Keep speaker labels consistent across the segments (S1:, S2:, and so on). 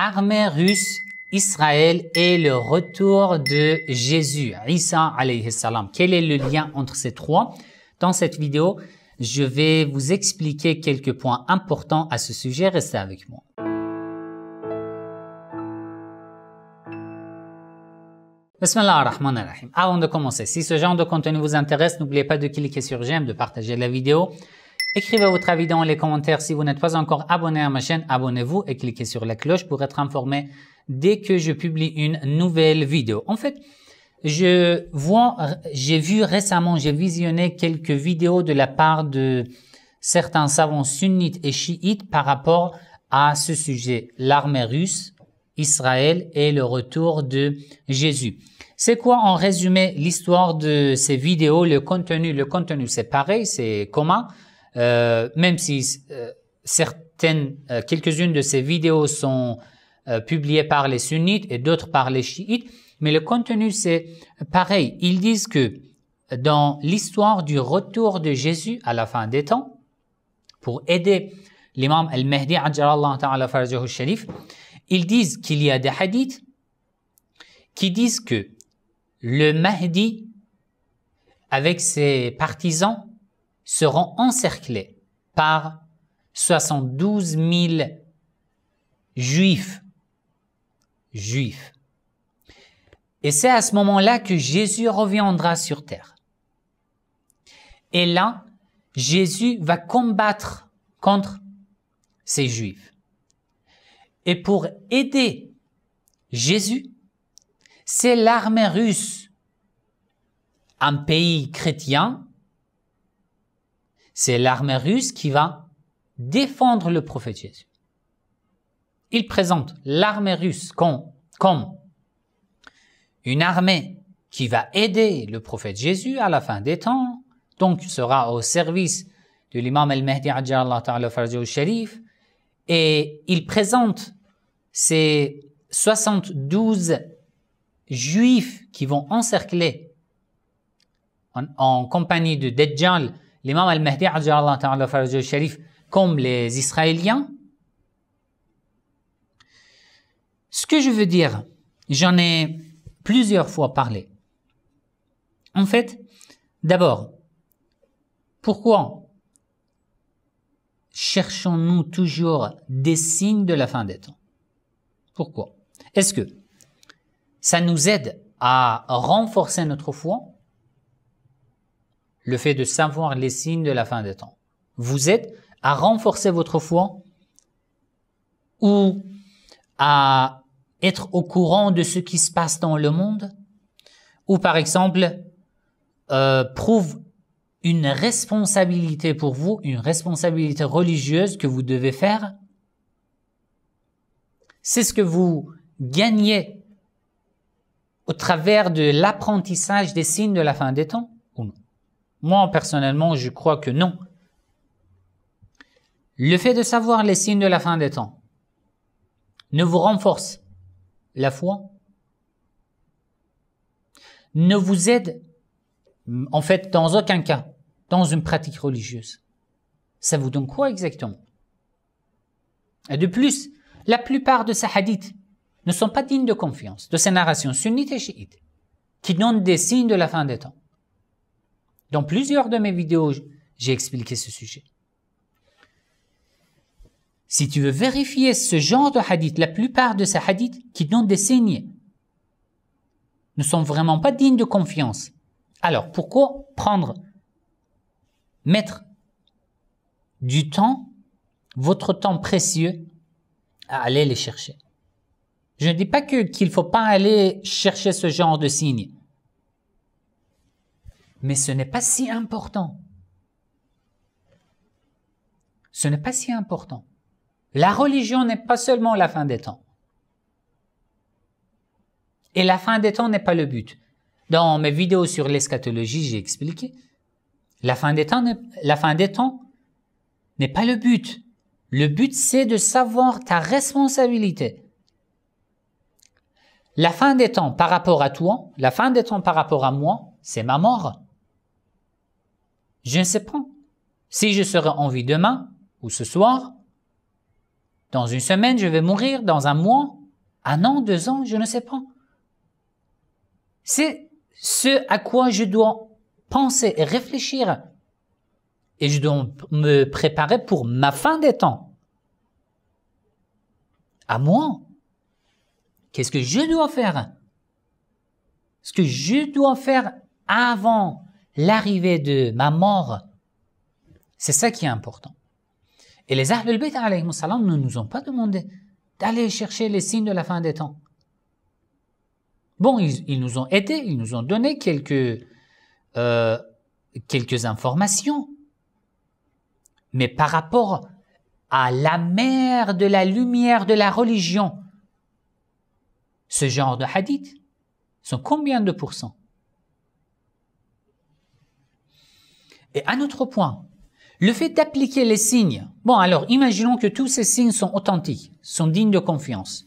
S1: armée russe, Israël et le retour de Jésus, Isa alayhi salam. Quel est le lien entre ces trois Dans cette vidéo, je vais vous expliquer quelques points importants à ce sujet. Restez avec moi. Bismillahirrahmanirrahim. Avant de commencer, si ce genre de contenu vous intéresse, n'oubliez pas de cliquer sur j'aime, de partager la vidéo Écrivez votre avis dans les commentaires. Si vous n'êtes pas encore abonné à ma chaîne, abonnez-vous et cliquez sur la cloche pour être informé dès que je publie une nouvelle vidéo. En fait, je vois, j'ai vu récemment, j'ai visionné quelques vidéos de la part de certains savants sunnites et chiites par rapport à ce sujet, l'armée russe, Israël et le retour de Jésus. C'est quoi en résumé l'histoire de ces vidéos, le contenu Le contenu c'est pareil, c'est commun. Euh, même si euh, certaines, euh, quelques-unes de ces vidéos sont publiées par les sunnites et d'autres par les chiites, mais le contenu c'est pareil. Ils disent que dans l'histoire du retour de Jésus à la fin des temps, pour aider l'imam al-Mahdi, ils disent qu'il y a des hadiths qui disent que le Mahdi, avec ses partisans, seront encerclés par 72 000 juifs. Juifs. Et c'est à ce moment-là que Jésus reviendra sur terre. Et là, Jésus va combattre contre ces juifs. Et pour aider Jésus, c'est l'armée russe, un pays chrétien c'est l'armée russe qui va défendre le prophète Jésus. Il présente l'armée russe comme, une armée qui va aider le prophète Jésus à la fin des temps, donc sera au service de l'imam al-Mahdi al sharif et il présente ces 72 juifs qui vont encercler en, en compagnie de Dajjal l'imam al-Mahdi, Sharif, comme les Israéliens. Ce que je veux dire, j'en ai plusieurs fois parlé. En fait, d'abord, pourquoi cherchons-nous toujours des signes de la fin des temps Pourquoi Est-ce que ça nous aide à renforcer notre foi le fait de savoir les signes de la fin des temps vous êtes à renforcer votre foi ou à être au courant de ce qui se passe dans le monde ou par exemple euh, prouve une responsabilité pour vous, une responsabilité religieuse que vous devez faire. C'est ce que vous gagnez au travers de l'apprentissage des signes de la fin des temps. Moi, personnellement, je crois que non. Le fait de savoir les signes de la fin des temps ne vous renforce la foi, ne vous aide, en fait, dans aucun cas, dans une pratique religieuse. Ça vous donne quoi exactement Et de plus, la plupart de ces hadiths ne sont pas dignes de confiance de ces narrations sunnites et chiites qui donnent des signes de la fin des temps. Dans plusieurs de mes vidéos, j'ai expliqué ce sujet. Si tu veux vérifier ce genre de hadith, la plupart de ces hadiths qui donnent des signes ne sont vraiment pas dignes de confiance. Alors pourquoi prendre, mettre du temps, votre temps précieux, à aller les chercher Je ne dis pas qu'il ne faut pas aller chercher ce genre de signes. Mais ce n'est pas si important. Ce n'est pas si important. La religion n'est pas seulement la fin des temps. Et la fin des temps n'est pas le but. Dans mes vidéos sur l'eschatologie, j'ai expliqué. La fin des temps, la fin des temps n'est pas le but. Le but, c'est de savoir ta responsabilité. La fin des temps par rapport à toi, la fin des temps par rapport à moi, c'est ma mort. Je ne sais pas si je serai en vie demain ou ce soir. Dans une semaine, je vais mourir, dans un mois, un an, deux ans, je ne sais pas. C'est ce à quoi je dois penser et réfléchir. Et je dois me préparer pour ma fin des temps. À moi. Qu'est-ce que je dois faire Ce que je dois faire avant l'arrivée de ma mort. C'est ça qui est important. Et les Ahl ne nous ont pas demandé d'aller chercher les signes de la fin des temps. Bon, ils, nous ont aidés, ils nous ont donné quelques, euh, quelques informations. Mais par rapport à la mer de la lumière de la religion, ce genre de hadith sont combien de pourcents Et un autre point, le fait d'appliquer les signes. Bon, alors imaginons que tous ces signes sont authentiques, sont dignes de confiance.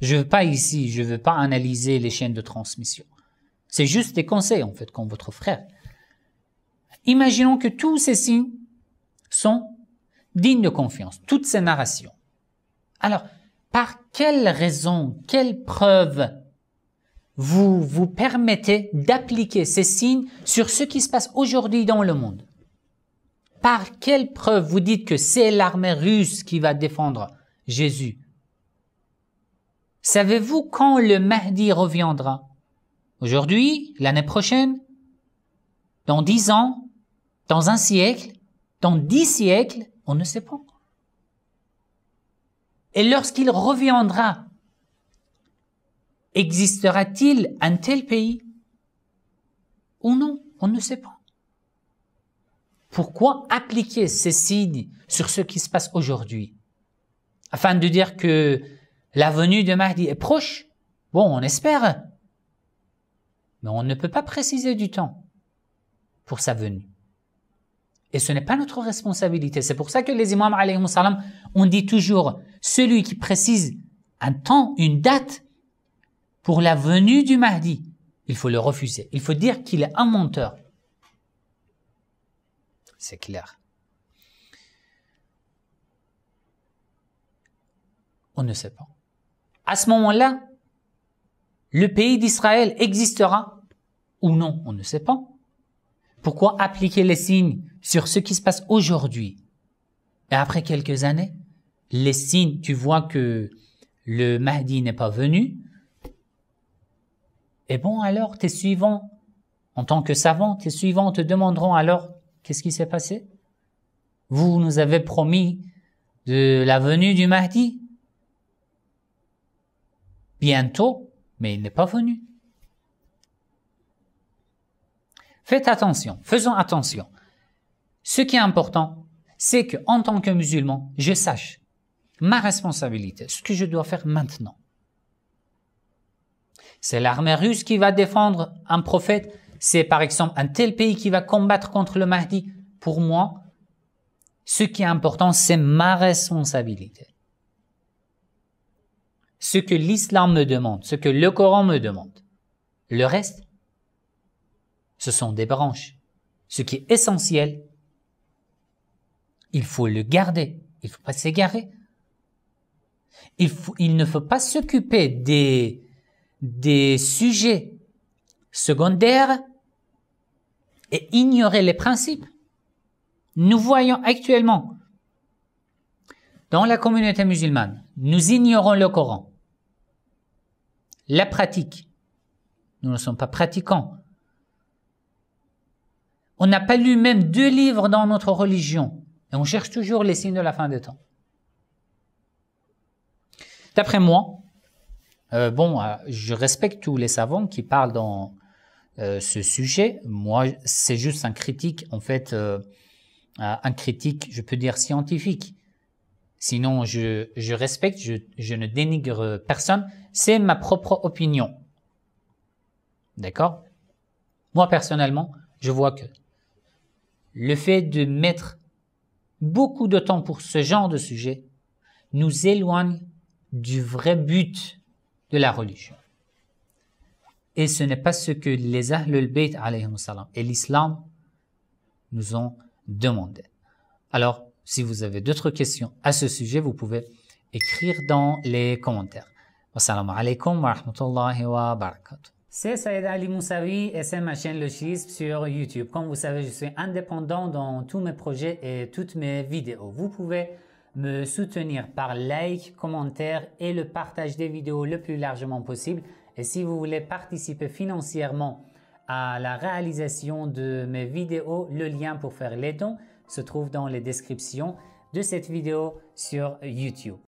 S1: Je veux pas ici, je veux pas analyser les chaînes de transmission. C'est juste des conseils en fait qu'on votre frère. Imaginons que tous ces signes sont dignes de confiance, toutes ces narrations. Alors, par quelle raison, quelle preuve vous vous permettez d'appliquer ces signes sur ce qui se passe aujourd'hui dans le monde Par quelle preuve vous dites que c'est l'armée russe qui va défendre Jésus Savez-vous quand le Mahdi reviendra Aujourd'hui L'année prochaine Dans dix ans Dans un siècle Dans dix siècles On ne sait pas. Et lorsqu'il reviendra, Existera-t-il un tel pays Ou non, on ne sait pas. Pourquoi appliquer ces signes sur ce qui se passe aujourd'hui Afin de dire que la venue de Mahdi est proche Bon, on espère. Mais on ne peut pas préciser du temps pour sa venue. Et ce n'est pas notre responsabilité. C'est pour ça que les imams on dit toujours, celui qui précise un temps, une date, pour la venue du Mahdi, il faut le refuser. Il faut dire qu'il est un menteur. C'est clair. On ne sait pas. À ce moment-là, le pays d'Israël existera ou non, on ne sait pas. Pourquoi appliquer les signes sur ce qui se passe aujourd'hui Et après quelques années, les signes, tu vois que le Mahdi n'est pas venu, et bon alors, tes suivants, en tant que savants, tes suivants te demanderont alors qu'est-ce qui s'est passé Vous nous avez promis de la venue du Mahdi bientôt, mais il n'est pas venu. Faites attention, faisons attention. Ce qui est important, c'est que en tant que musulman, je sache ma responsabilité, ce que je dois faire maintenant c'est l'armée russe qui va défendre un prophète, c'est par exemple un tel pays qui va combattre contre le Mahdi. Pour moi, ce qui est important, c'est ma responsabilité. Ce que l'islam me demande, ce que le Coran me demande. Le reste, ce sont des branches. Ce qui est essentiel, il faut le garder. Il ne faut pas s'égarer. Il, il, ne faut pas s'occuper des, des sujets secondaires et ignorer les principes. Nous voyons actuellement dans la communauté musulmane, nous ignorons le Coran, la pratique. Nous ne sommes pas pratiquants. On n'a pas lu même deux livres dans notre religion et on cherche toujours les signes de la fin des temps. D'après moi, euh, bon, euh, je respecte tous les savants qui parlent dans euh, ce sujet. Moi, c'est juste un critique, en fait, un critique, je peux dire, scientifique. Sinon, je, respecte, je, je, ne dénigre personne. C'est ma propre opinion. D'accord Moi, personnellement, je vois que le fait de mettre beaucoup de temps pour ce genre de sujet nous éloigne du vrai but de la religion. Et ce n'est pas ce que les Ahlul Bayt et l'islam nous ont demandé. Alors, si vous avez d'autres questions à ce sujet, vous pouvez écrire dans les commentaires. Wassalamu alaikum wa rahmatullahi wa barakatuh. C'est Saïd Ali Moussavi et c'est ma chaîne Le Chisme sur YouTube. Comme vous savez, je suis indépendant dans tous mes projets et toutes mes vidéos. Vous pouvez me soutenir par like, commentaire et le partage des vidéos le plus largement possible. Et si vous voulez participer financièrement à la réalisation de mes vidéos, le lien pour faire les dons se trouve dans les descriptions de cette vidéo sur YouTube.